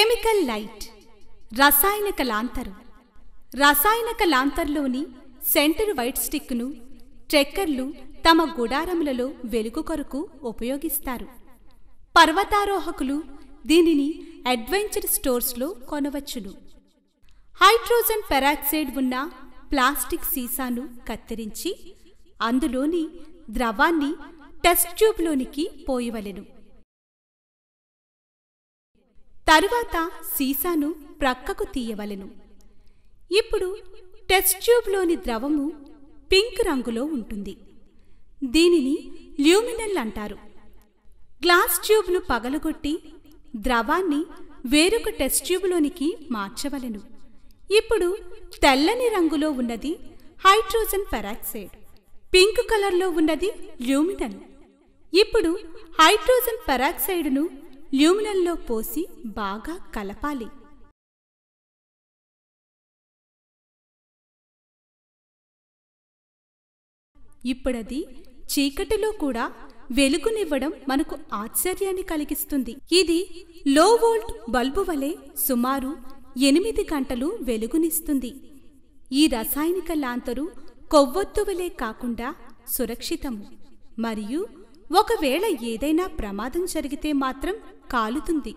chemical light రసాయనిక లాంతరు రసాయనిక లాంతర్లోని centre white స్టిక్ను ట్రెక్కర్లు తమ గుడారములలో వెలుగు కొరకు ఉపయోగిస్తారు పర్వతారోహకులు దీనిని అడ్వెంచర్ స్టోర్స్లో కొనవచ్చును హైడ్రోజన్ పెరాక్సైడ్ ఉన్న ప్లాస్టిక్ సీసాను కత్తిరించి అందులోని ద్రవాన్ని టెస్ట్ ట్యూబ్లోనికి పోయవలెను తరువాత సీసాను ప్రక్కకు తీయవలెను ఇప్పుడు టెస్ట్ ట్యూబ్లోని ద్రవము పింక్ రంగులో ఉంటుంది దీనిని ల్యూమినల్ అంటారు గ్లాస్ ట్యూబ్ను పగలగొట్టి ద్రవాన్ని వేరొక టెస్ట్ ట్యూబ్లోనికి మార్చవలెను ఇప్పుడు తెల్లని రంగులో ఉన్నది హైడ్రోజన్ పెరాక్సైడ్ పింక్ కలర్లో ఉన్నది ల్యూమినల్ ఇప్పుడు హైడ్రోజన్ పెరాక్సైడ్ను ల్యూమినల్లో పోసి బాగా కలపాలి ఇప్పుడది చీకటిలో కూడా వెలుగునివ్వడం మనకు ఆశ్చర్యాన్ని కలిగిస్తుంది ఇది లో వోల్ట్ బల్బు వలె సుమారు ఎనిమిది గంటలు వెలుగునిస్తుంది ఈ రసాయనిక లాంతరు కొవ్వొత్తు వలె కాకుండా సురక్షితము మరియు ఒకవేళ ఏదైనా ప్రమాదం జరిగితే మాత్రం కాలుతుంది